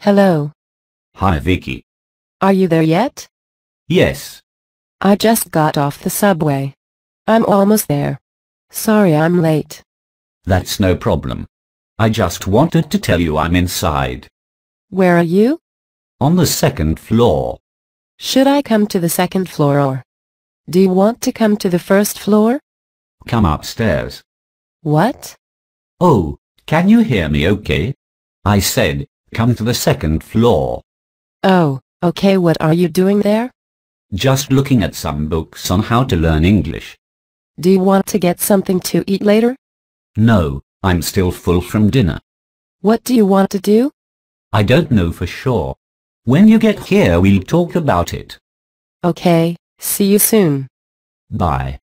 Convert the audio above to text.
Hello. Hi Vicky. Are you there yet? Yes. I just got off the subway. I'm almost there. Sorry I'm late. That's no problem. I just wanted to tell you I'm inside. Where are you? On the second floor. Should I come to the second floor or? Do you want to come to the first floor? Come upstairs. What? Oh, can you hear me okay? I said, Come to the second floor. Oh, okay what are you doing there? Just looking at some books on how to learn English. Do you want to get something to eat later? No, I'm still full from dinner. What do you want to do? I don't know for sure. When you get here we'll talk about it. Okay, see you soon. Bye.